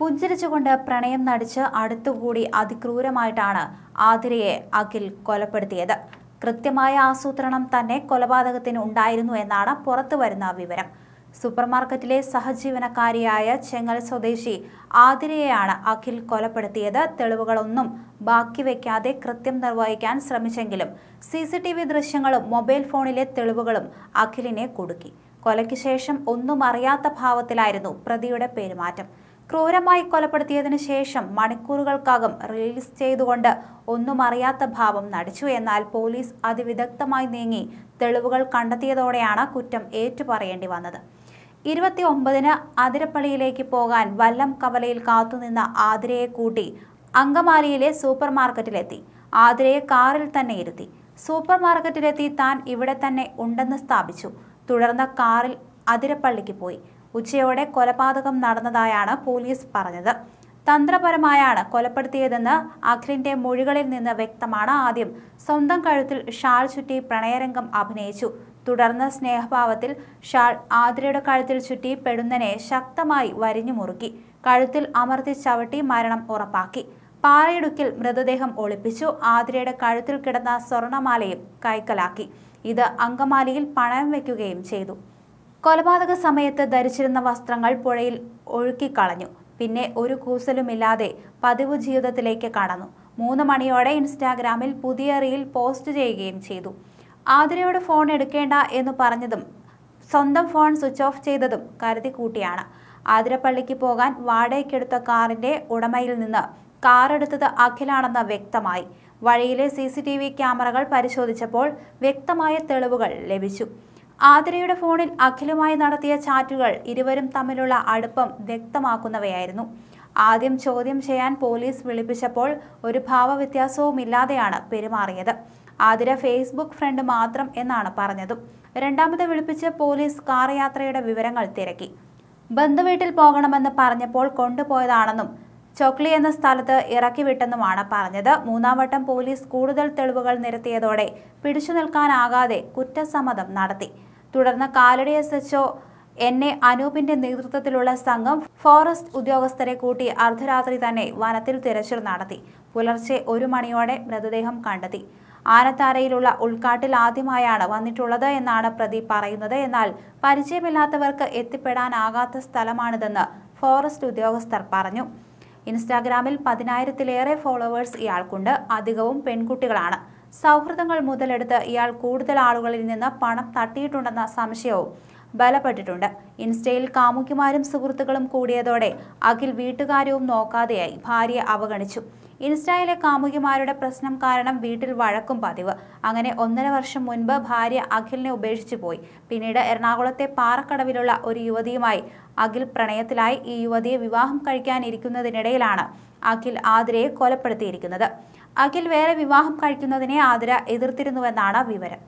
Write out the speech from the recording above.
പുഞ്ചിരിച്ചുകൊണ്ട് പ്രണയം നടിച്ച് അടുത്തുകൂടി അതിക്രൂരമായിട്ടാണ് ആതിരയെ അഖിൽ കൊലപ്പെടുത്തിയത് കൃത്യമായ ആസൂത്രണം തന്നെ കൊലപാതകത്തിന് ഉണ്ടായിരുന്നു എന്നാണ് പുറത്തുവരുന്ന വിവരം സൂപ്പർമാർക്കറ്റിലെ സഹജീവനക്കാരിയായ ചെങ്ങൽ സ്വദേശി ആതിരയെയാണ് അഖിൽ കൊലപ്പെടുത്തിയത് തെളിവുകളൊന്നും ബാക്കി വയ്ക്കാതെ കൃത്യം നിർവഹിക്കാൻ ശ്രമിച്ചെങ്കിലും സി സി ടി വി ദൃശ്യങ്ങളും മൊബൈൽ ഫോണിലെ തെളിവുകളും അഖിലിനെ കൊടുക്കി കൊലയ്ക്ക് ശേഷം ഒന്നും അറിയാത്ത ഭാവത്തിലായിരുന്നു പ്രതിയുടെ പെരുമാറ്റം ക്രൂരമായി കൊലപ്പെടുത്തിയതിന് ശേഷം മണിക്കൂറുകൾക്കകം റിലീസ് ചെയ്തുകൊണ്ട് ഒന്നും അറിയാത്ത ഭാവം നടിച്ചു എന്നാൽ പോലീസ് അതിവിദഗ്ധമായി നീങ്ങി തെളിവുകൾ കണ്ടെത്തിയതോടെയാണ് കുറ്റം ഏറ്റുപറയേണ്ടി വന്നത് ഇരുപത്തി ഒമ്പതിന് അതിരപ്പള്ളിയിലേക്ക് പോകാൻ വല്ലം കവലയിൽ കാത്തുനിന്ന ആതിരയെ കൂട്ടി അങ്കമാലിയിലെ സൂപ്പർ മാർക്കറ്റിലെത്തി ആതിരയെ കാറിൽ തന്നെ ഇരുത്തി സൂപ്പർ മാർക്കറ്റിലെത്തി താൻ ഇവിടെ തന്നെ ഉണ്ടെന്ന് സ്ഥാപിച്ചു തുടർന്ന് കാറിൽ അതിരപ്പള്ളിക്ക് പോയി ഉച്ചയോടെ കൊലപാതകം നടന്നതായാണ് പോലീസ് പറഞ്ഞത് തന്ത്രപരമായാണ് കൊലപ്പെടുത്തിയതെന്ന് അഖിലിന്റെ മൊഴികളിൽ നിന്ന് വ്യക്തമാണ് ആദ്യം സ്വന്തം കഴുത്തിൽ ഷാൾ ചുറ്റി പ്രണയരംഗം അഭിനയിച്ചു തുടർന്ന് സ്നേഹഭാവത്തിൽ ഷാൾ ആതിരയുടെ കഴുത്തിൽ ചുറ്റി പെടുന്നനെ ശക്തമായി വരിഞ്ഞു മുറുക്കി കഴുത്തിൽ അമർത്തി ചവിട്ടി മരണം ഉറപ്പാക്കി പാറയിടുക്കിൽ മൃതദേഹം ഒളിപ്പിച്ചു ആതിരയുടെ കഴുത്തിൽ കിടന്ന സ്വർണമാലയും കൈക്കലാക്കി ഇത് അങ്കമാലിയിൽ പണയം വയ്ക്കുകയും ചെയ്തു കൊലപാതക സമയത്ത് ധരിച്ചിരുന്ന വസ്ത്രങ്ങൾ പുഴയിൽ ഒഴുക്കിക്കളഞ്ഞു പിന്നെ ഒരു കൂസലുമില്ലാതെ പതിവ് ജീവിതത്തിലേക്ക് കടന്നു മൂന്ന് മണിയോടെ ഇൻസ്റ്റാഗ്രാമിൽ പുതിയ റീൽ പോസ്റ്റ് ചെയ്യുകയും ചെയ്തു ആതിരയോട് ഫോൺ എടുക്കേണ്ട എന്ന് പറഞ്ഞതും സ്വന്തം ഫോൺ സ്വിച്ച് ഓഫ് ചെയ്തതും കരുതി കൂട്ടിയാണ് ആതിരപ്പള്ളിക്ക് പോകാൻ വാടകയ്ക്കെടുത്ത കാറിന്റെ ഉടമയിൽ നിന്ന് കാറെടുത്തത് അഖിലാണെന്ന് വ്യക്തമായി വഴിയിലെ സി ക്യാമറകൾ പരിശോധിച്ചപ്പോൾ വ്യക്തമായ തെളിവുകൾ ലഭിച്ചു ആതിരയുടെ ഫോണിൽ അഖിലുമായി നടത്തിയ ചാറ്റുകൾ ഇരുവരും തമ്മിലുള്ള അടുപ്പം വ്യക്തമാക്കുന്നവയായിരുന്നു ആദ്യം ചോദ്യം ചെയ്യാൻ പോലീസ് വിളിപ്പിച്ചപ്പോൾ ഒരു ഇല്ലാതെയാണ് പെരുമാറിയത് ആതിര ഫേസ്ബുക്ക് ഫ്രണ്ട് മാത്രം എന്നാണ് പറഞ്ഞത് രണ്ടാമത് വിളിപ്പിച്ച് പോലീസ് കാർ യാത്രയുടെ വിവരങ്ങൾ തിരക്കി ബന്ധുവീട്ടിൽ പോകണമെന്ന് പറഞ്ഞപ്പോൾ കൊണ്ടുപോയതാണെന്നും ചോക്ലി എന്ന സ്ഥലത്ത് വിട്ടെന്നുമാണ് പറഞ്ഞത് മൂന്നാം വട്ടം പോലീസ് കൂടുതൽ തെളിവുകൾ നിരത്തിയതോടെ പിടിച്ചു നിൽക്കാനാകാതെ കുറ്റസമ്മതം നടത്തി തുടർന്ന് Kalady S O N A അനൂപിന്റെ നേതൃത്വത്തിലുള്ള സംഘം ഫോറസ്റ്റ് ഉദ്യോഗസ്ഥരെ കൂട്ടി അർദ്ധരാത്രി തന്നെ വനത്തിൽ തിരച്ചിൽ നടത്തി പുലർച്ചെ ഒരു മണിയോടെ മൃതദേഹം കണ്ടെത്തി ആനത്താരയിലുള്ള ഉൾക്കാട്ടിൽ ആദ്യമായാണ് വന്നിട്ടുള്ളത് എന്നാണ് പ്രതി പറയുന്നത് എന്നാൽ പരിചയമില്ലാത്തവർക്ക് എത്തിപ്പെടാനാകാത്ത സ്ഥലമാണിതെന്ന് ഫോറസ്റ്റ് ഉദ്യോഗസ്ഥർ പറഞ്ഞു ഇൻസ്റ്റാഗ്രാമിൽ പതിനായിരത്തിലേറെ ഫോളോവേഴ്സ് ഇയാൾക്കുണ്ട് അധികവും പെൺകുട്ടികളാണ് സൗഹൃദങ്ങൾ മുതലെടുത്ത് ഇയാൾ കൂടുതൽ ആളുകളിൽ നിന്ന് പണം തട്ടിയിട്ടുണ്ടെന്ന സംശയവും ബലപ്പെട്ടിട്ടുണ്ട് ഇൻസ്റ്റയിൽ കാമുകിമാരും സുഹൃത്തുക്കളും കൂടിയതോടെ അഖിൽ വീട്ടുകാര്യവും നോക്കാതെയായി ഭാര്യയെ അവഗണിച്ചു ഇൻസ്റ്റയിലെ കാമുകിമാരുടെ പ്രശ്നം കാരണം വീട്ടിൽ വഴക്കും പതിവ് അങ്ങനെ ഒന്നര വർഷം മുൻപ് ഭാര്യ അഖിലിനെ ഉപേക്ഷിച്ചു പോയി പിന്നീട് എറണാകുളത്തെ പാറക്കടവിലുള്ള ഒരു യുവതിയുമായി അഖിൽ പ്രണയത്തിലായി ഈ യുവതിയെ വിവാഹം കഴിക്കാനിരിക്കുന്നതിനിടയിലാണ് അഖിൽ ആതിരയെ കൊലപ്പെടുത്തിയിരിക്കുന്നത് അഖിൽ വേറെ വിവാഹം കഴിക്കുന്നതിനെ ആതിര എതിർത്തിരുന്നുവെന്നാണ് വിവരം